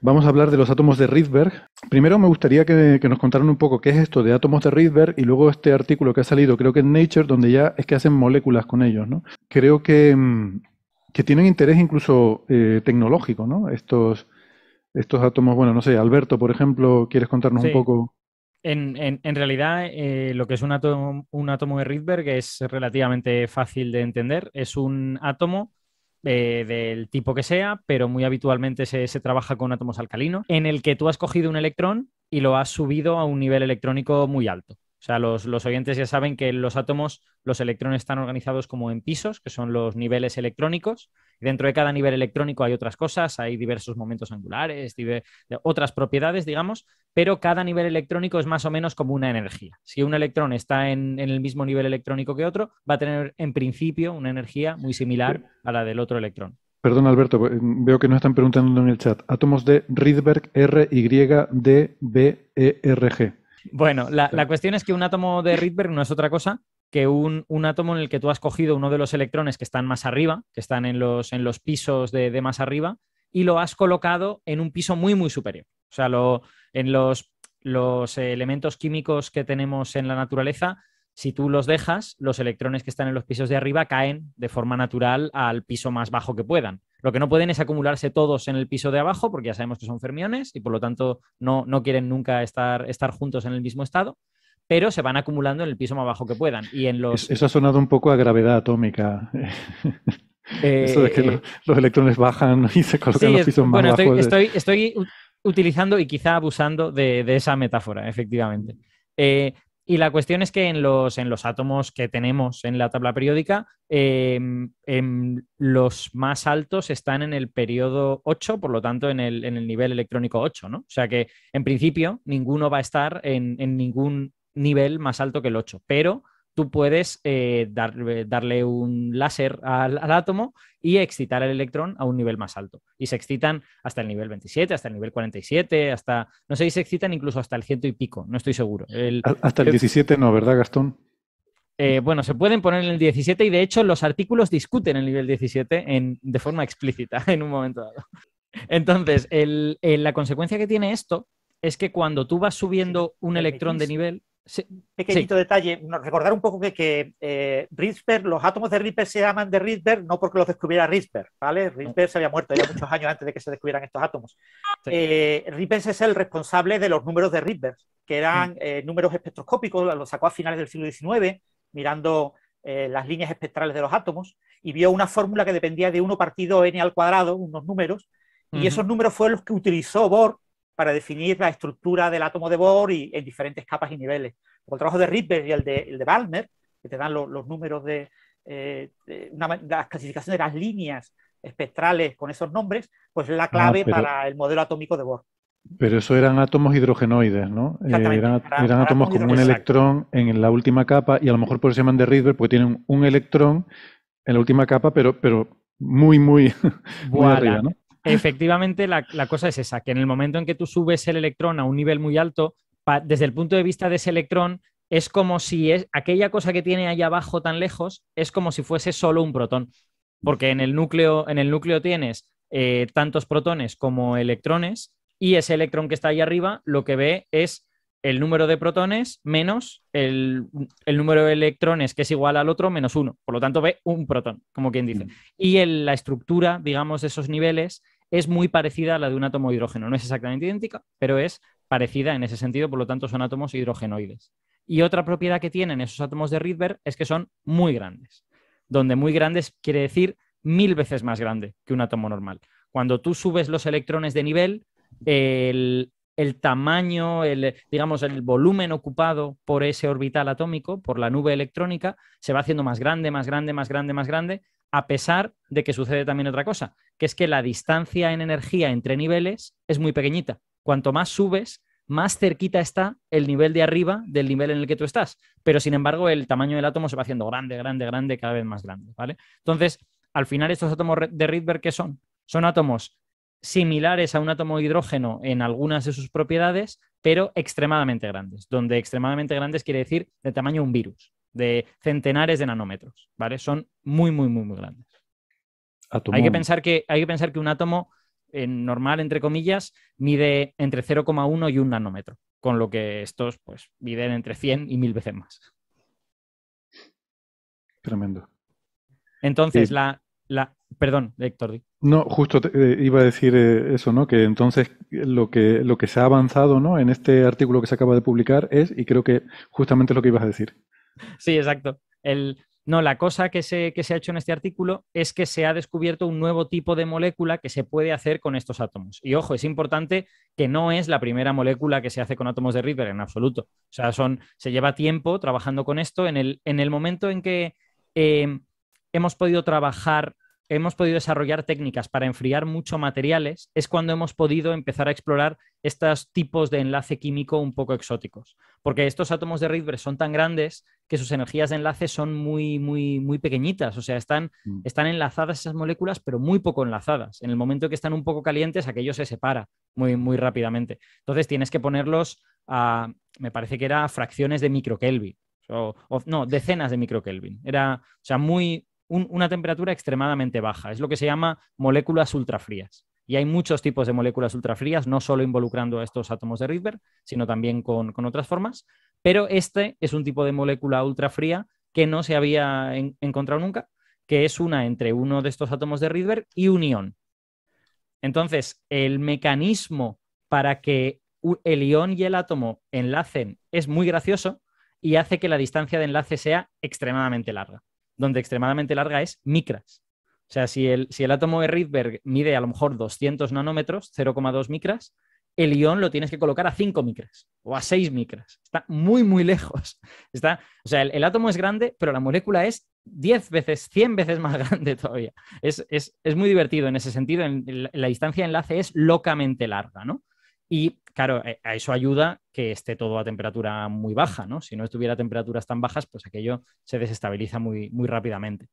Vamos a hablar de los átomos de Rydberg. Primero me gustaría que, nos contaran un poco qué es esto de átomos de Rydberg y luego este artículo que ha salido, creo que en Nature, donde ya es que hacen moléculas con ellos. ¿no? Creo que, mm, que tienen interés incluso eh, tecnológico, ¿no? Estos, estos átomos, bueno, no sé, Alberto, por ejemplo, ¿quieres contarnos un poco? En, realidad, eh, lo que es un átomo, un átomo de Rydberg es relativamente fácil de entender. Es un átomo eh, del tipo que sea, pero muy habitualmente se, trabaja con átomos alcalinos, en el que tú has cogido un electrón y lo has subido a un nivel electrónico muy alto. O sea, los, los, oyentes ya saben que los átomos, los electrones están organizados como en pisos, que son los niveles electrónicos, Dentro de cada nivel electrónico hay otras cosas, hay diversos momentos angulares, otras propiedades, digamos, pero cada nivel electrónico es más o menos como una energía. Si un electrón está en, el mismo nivel electrónico que otro, va a tener en principio una energía muy similar a la del otro electrón. Perdón, Alberto, eh, veo que nos están preguntando en el chat. Átomos de Rydberg R Y D B E R G. Bueno, la, cuestión es que un átomo de Rydberg no es otra cosa que un, átomo en el que tú has cogido uno de los electrones que están más arriba, que están en los, pisos de, de, más arriba, y lo has colocado en un piso muy, muy superior. O sea, en los, los elementos químicos que tenemos en la naturaleza, si tú los dejas, los electrones que están en los pisos de arriba caen de forma natural al piso más bajo que puedan. Lo que no pueden es acumularse todos en el piso de abajo, porque ya sabemos que son fermiones y por lo tanto no, no quieren nunca estar, estar juntos en el mismo estado pero se van acumulando en el piso más bajo que puedan. Y en los... Eso ha sonado un poco a gravedad atómica. Eh, eso de que eh, los, electrones bajan y se colocan los pisos más bajos. estoy, utilizando y quizá abusando de, esa metáfora, efectivamente. Eh, y la cuestión es que en los, en los átomos que tenemos en la tabla periódica, em, em, los más altos están en el periodo 8, por lo tanto en el, nivel electrónico 8, ¿no? O sea que en principio ninguno va a estar en, en ningún nivel más alto que el 8, pero tú puedes eh, eh, darle un láser al, átomo y excitar el electrón a un nivel más alto. Y se excitan hasta el nivel 27, hasta el nivel 47, hasta, no sé, si se excitan incluso hasta el ciento y pico, no estoy seguro. hasta el 17 no, ¿verdad, Gastón? Eh, bueno, se pueden poner en el 17 y de hecho los artículos discuten el nivel 17 en, de forma explícita en un momento dado. Entonces, la consecuencia que tiene esto es que cuando tú vas subiendo un electrón de nivel, Sí, pequeñito detalle, recordar un poco que, que eh, los átomos de Rydberg se llaman de Rydberg no porque los descubriera Rydberg, ¿vale? Rydberg se había muerto ya muchos años antes de que se descubrieran estos átomos. Sí. Eh, es el responsable de los números de Rydberg, que eran mm. eh, números espectroscópicos, los sacó a finales del siglo XIX, mirando las líneas espectrales de los átomos, y vio una fórmula que dependía de 1 partido n al cuadrado, unos números, y esos números fueron los que utilizó Bohr para definir la estructura del átomo de Bohr y, en diferentes capas y niveles. el trabajo de Rydberg y el de, Balmer, que te dan los, números de, eh, la clasificación de las líneas espectrales con esos nombres, pues es la ah, clave para el modelo atómico de Bohr. Pero eso eran átomos hidrogenoides, ¿no? Eh, eran, átomos con un electrón en la última capa y a lo mejor por eso se llaman de Rydberg porque tienen un electrón en la última capa, pero, pero muy, muy, muy arriba, ¿no? Efectivamente, la, cosa es esa, que en el momento en que tú subes el electrón a un nivel muy alto, desde el punto de vista de ese electrón, es como si es, aquella cosa que tiene ahí abajo tan lejos es como si fuese solo un protón, porque en el núcleo, en el núcleo tienes eh, tantos protones como electrones y ese electrón que está ahí arriba lo que ve es el número de protones menos el, número de electrones, que es igual al otro, menos uno. Por lo tanto, ve un protón, como quien dice. Mm. Y la estructura, digamos, de esos niveles es muy parecida a la de un átomo de hidrógeno. No es exactamente idéntica, pero es parecida en ese sentido, por lo tanto son átomos hidrogenoides. Y otra propiedad que tienen esos átomos de Rydberg es que son muy grandes, donde muy grandes quiere decir mil veces más grande que un átomo normal. Cuando tú subes los electrones de nivel, el, tamaño, el, digamos, el volumen ocupado por ese orbital atómico, por la nube electrónica, se va haciendo más grande, más grande, más grande, más grande, a pesar de que sucede también otra cosa, que es que la distancia en energía entre niveles es muy pequeñita. Cuanto más subes, más cerquita está el nivel de arriba del nivel en el que tú estás. Pero sin embargo, el tamaño del átomo se va haciendo grande, grande, grande, cada vez más grande. ¿vale? Entonces, al final, estos átomos de Rydberg, ¿qué son? Son átomos similares a un átomo de hidrógeno en algunas de sus propiedades, pero extremadamente grandes, donde extremadamente grandes quiere decir de tamaño un virus de centenares de nanómetros, ¿vale? Son muy, muy, muy, muy grandes. Hay que, pensar que, hay que pensar que un átomo en normal, entre comillas, mide entre 0,1 y 1 nanómetro, con lo que estos pues miden entre 100 y 1000 veces más. Tremendo. Entonces, la, la, Perdón, Héctor. No, justo eh, iba a decir eh, eso, ¿no? Que entonces lo que, lo que se ha avanzado, ¿no? En este artículo que se acaba de publicar es, y creo que justamente es lo que ibas a decir. Sí, exacto. no, la cosa que se, ha hecho en este artículo es que se ha descubierto un nuevo tipo de molécula que se puede hacer con estos átomos. Y ojo, es importante que no es la primera molécula que se hace con átomos de Ritter en absoluto. O sea, son, se lleva tiempo trabajando con esto. En el, momento en que eh, hemos podido trabajar hemos podido desarrollar técnicas para enfriar mucho materiales, es cuando hemos podido empezar a explorar estos tipos de enlace químico un poco exóticos. Porque estos átomos de Rydberg son tan grandes que sus energías de enlace son muy, muy, muy pequeñitas. O sea, están, mm. están enlazadas esas moléculas, pero muy poco enlazadas. En el momento que están un poco calientes, aquello se separa muy, muy rápidamente. Entonces tienes que ponerlos a, me parece que era fracciones de microkelvin. o, no, decenas de microkelvin. Era, o sea, muy, una temperatura extremadamente baja. Es lo que se llama moléculas ultrafrías. Y hay muchos tipos de moléculas ultrafrías, no solo involucrando a estos átomos de Rydberg, sino también con, otras formas. Pero este es un tipo de molécula ultrafría que no se había encontrado nunca, que es una entre uno de estos átomos de Rydberg y un ion. Entonces, el mecanismo para que el ion y el átomo enlacen es muy gracioso y hace que la distancia de enlace sea extremadamente larga donde extremadamente larga es micras. O sea, si el, si el átomo de Rydberg mide a lo mejor 200 nanómetros, 0,2 micras, el ion lo tienes que colocar a 5 micras o a 6 micras. Está muy, muy lejos. Está, o sea, el, átomo es grande, pero la molécula es 10 veces, 100 veces más grande todavía. Es, muy divertido en ese sentido. la distancia de enlace es locamente larga, ¿no? Y claro, eh, a eso ayuda que esté todo a temperatura muy baja, ¿no? Si no estuviera a temperaturas tan bajas, pues aquello se desestabiliza muy, muy rápidamente.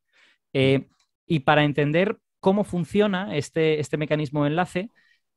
Eh, y para entender cómo funciona este, este mecanismo de enlace,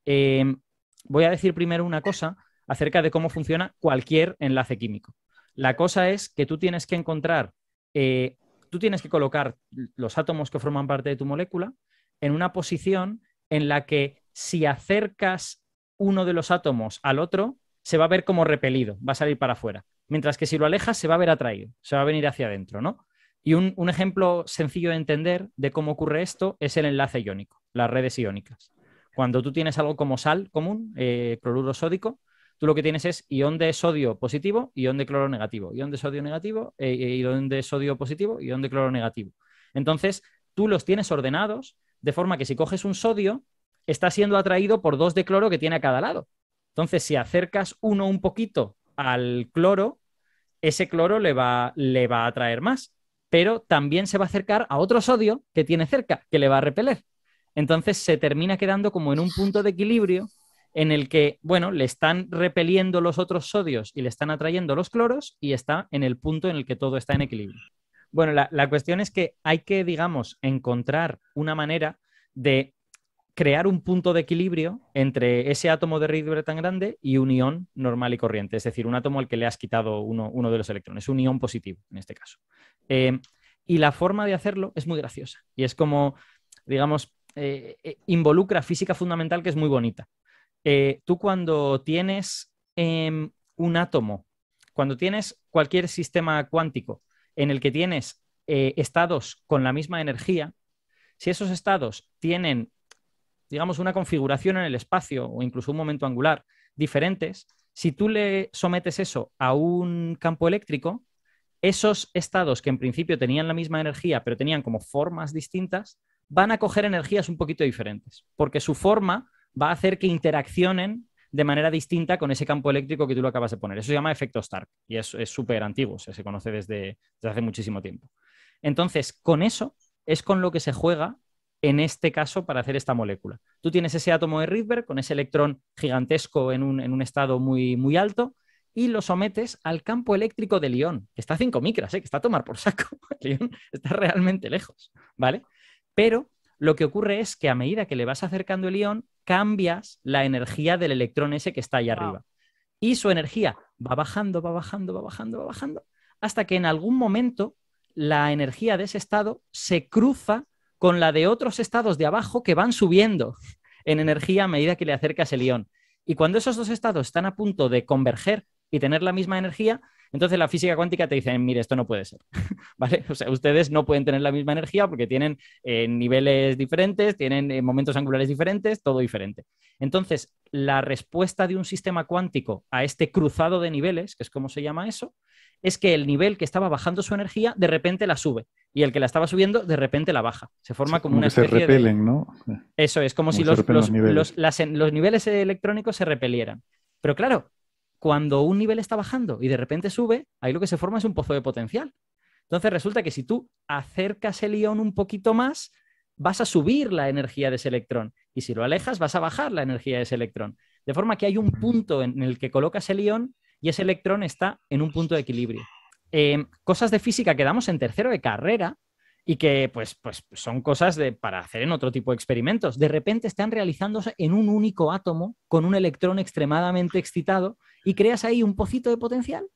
eh, voy a decir primero una cosa acerca de cómo funciona cualquier enlace químico. La cosa es que tú tienes que encontrar, tú tienes que colocar los átomos que forman parte de tu molécula en una posición en la que si acercas uno de los átomos al otro, se va a ver como repelido, va a salir para afuera. Mientras que si lo alejas, se va a ver atraído, se va a venir hacia adentro, ¿no? Y un, ejemplo sencillo de entender de cómo ocurre esto es el enlace iónico, las redes iónicas. Cuando tú tienes algo como sal común, eh, cloruro sódico, tú lo que tienes es ion de sodio positivo, ion de cloro negativo, ion de sodio negativo, y eh, eh, ion de sodio positivo, ion de cloro negativo. Entonces, tú los tienes ordenados de forma que si coges un sodio, está siendo atraído por dos de cloro que tiene a cada lado. Entonces, si acercas uno un poquito al cloro, ese cloro le va, le va a atraer más, pero también se va a acercar a otro sodio que tiene cerca, que le va a repeler. Entonces se termina quedando como en un punto de equilibrio en el que, bueno, le están repeliendo los otros sodios y le están atrayendo los cloros y está en el punto en el que todo está en equilibrio. Bueno, la cuestión es que hay que, digamos, encontrar una manera de crear un punto de equilibrio entre ese átomo de libre tan grande y un ión normal y corriente, es decir, un átomo al que le has quitado uno, de los electrones, un ión positivo en este caso. Eh, y la forma de hacerlo es muy graciosa y es como, digamos, eh, eh, involucra física fundamental que es muy bonita. tú cuando tienes em, un átomo, cuando tienes cualquier sistema cuántico en el que tienes estados con la misma energía, si esos estados tienen digamos, una configuración en el espacio o incluso un momento angular diferentes, si tú le sometes eso a un campo eléctrico, esos estados que en principio tenían la misma energía, pero tenían como formas distintas, van a coger energías un poquito diferentes, porque su forma va a hacer que interaccionen de manera distinta con ese campo eléctrico que tú lo acabas de poner. Eso se llama efecto Stark y es súper antiguo, se conoce desde hace muchísimo tiempo. Entonces, con eso es con lo que se juega en este caso para hacer esta molécula. Tú tienes ese átomo de Rydberg con ese electrón gigantesco en un, estado muy, muy alto y lo sometes al campo eléctrico del ion, que está a 5 micras, ¿eh? que está a tomar por saco. El está realmente lejos, ¿vale? Pero lo que ocurre es que a medida que le vas acercando el ion, cambias la energía del electrón ese que está ahí arriba. Y su energía va bajando, va bajando, va bajando, va bajando, hasta que en algún momento la energía de ese estado se cruza con la de otros estados de abajo que van subiendo en energía a medida que le acercas el ion. Y cuando esos dos estados están a punto de converger y tener la misma energía, entonces la física cuántica te dice, mire, esto no puede ser, ¿vale? O sea, ustedes no pueden tener la misma energía porque tienen eh, niveles diferentes, tienen eh, momentos angulares diferentes, todo diferente. Entonces, la respuesta de un sistema cuántico a este cruzado de niveles, que es como se llama eso, es que el nivel que estaba bajando su energía de repente la sube y el que la estaba subiendo de repente la baja. Se forma como, una especie se repelen, de... ¿no? Eso es, como, si los, niveles. los niveles electrónicos se repelieran. Pero claro, cuando un nivel está bajando y de repente sube, ahí lo que se forma es un pozo de potencial. Entonces resulta que si tú acercas el ion un poquito más, vas a subir la energía de ese electrón y si lo alejas vas a bajar la energía de ese electrón. De forma que hay un punto en el que colocas el ion y ese electrón está en un punto de equilibrio. Em, cosas de física que damos en tercero de carrera y que pues, pues son cosas para hacer en otro tipo de experimentos. De repente están realizándose en un único átomo con un electrón extremadamente excitado y creas ahí un pocito de potencial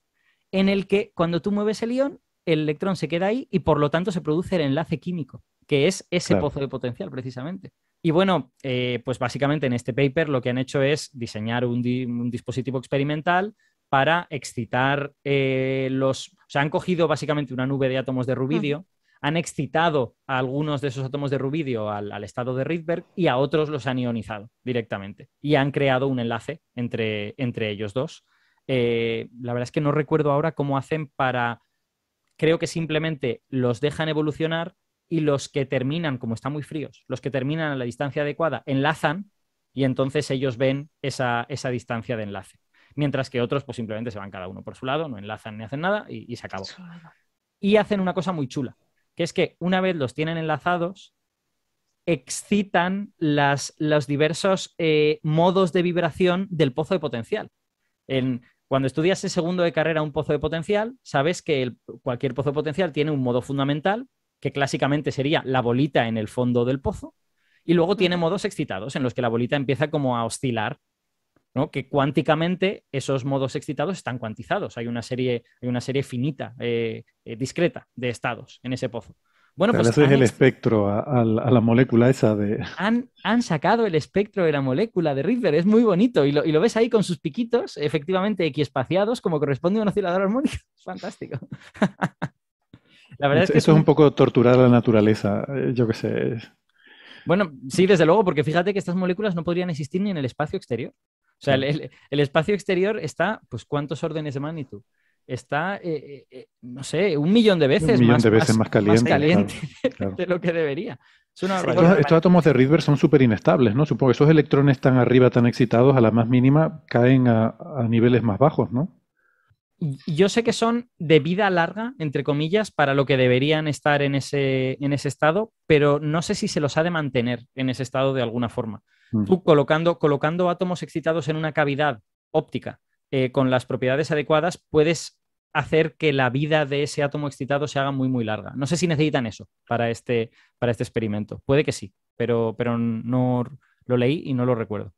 en el que cuando tú mueves el ion el electrón se queda ahí y por lo tanto se produce el enlace químico, que es ese pozo de potencial precisamente. Y bueno, eh, pues básicamente en este paper lo que han hecho es diseñar un dispositivo experimental para excitar eh, los... O sea, han cogido básicamente una nube de átomos de rubidio, han excitado a algunos de esos átomos de rubidio al, estado de Rydberg y a otros los han ionizado directamente y han creado un enlace entre, entre ellos dos. Eh, la verdad es que no recuerdo ahora cómo hacen para... Creo que simplemente los dejan evolucionar y los que terminan, como están muy fríos, los que terminan a la distancia adecuada, enlazan y entonces ellos ven esa distancia de enlace mientras que otros pues simplemente se van cada uno por su lado, no enlazan ni hacen nada y, se acabó. Y hacen una cosa muy chula, que es que una vez los tienen enlazados, excitan las, los diversos eh, modos de vibración del pozo de potencial. cuando estudias el segundo de carrera un pozo de potencial, sabes que cualquier pozo de potencial tiene un modo fundamental, que clásicamente sería la bolita en el fondo del pozo, y luego tiene modos excitados en los que la bolita empieza como a oscilar que cuánticamente esos modos excitados están cuantizados. Hay una serie, hay una serie finita, eh, eh, discreta de estados en ese pozo. Bueno, pues es el espectro a, la molécula esa de... Han, sacado el espectro de la molécula de Richter, es muy bonito. Y lo, ves ahí con sus piquitos, efectivamente, equiespaciados, como corresponde a un oscilador armónico. Fantástico. la verdad es, es que... Eso es un poco torturar a la naturaleza, eh, yo qué sé. Bueno, sí, desde luego, porque fíjate que estas moléculas no podrían existir ni en el espacio exterior. O sea, el, espacio exterior está, pues, ¿cuántos órdenes de magnitud? Está, eh, eh, eh, no sé, un millón de veces, más, más, caliente, de lo que debería. estos, átomos de Rydberg son súper inestables, ¿no? Supongo que esos electrones tan arriba, tan excitados, a la más mínima, caen a, niveles más bajos, ¿no? yo sé que son de vida larga, entre comillas, para lo que deberían estar en ese, estado, pero no sé si se los ha de mantener en ese estado de alguna forma. Mm. Tú colocando, colocando átomos excitados en una cavidad óptica eh, con las propiedades adecuadas, puedes hacer que la vida de ese átomo excitado se haga muy, muy larga. No sé si necesitan eso para este, para este experimento. Puede que sí, pero, pero no lo leí y no lo recuerdo.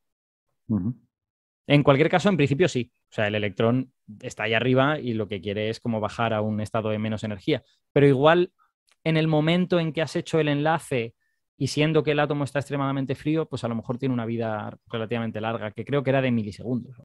En cualquier caso, en principio sí. O sea, el electrón está ahí arriba y lo que quiere es como bajar a un estado de menos energía. Pero igual, en el momento en que has hecho el enlace y siendo que el átomo está extremadamente frío, pues a lo mejor tiene una vida relativamente larga, que creo que era de milisegundos.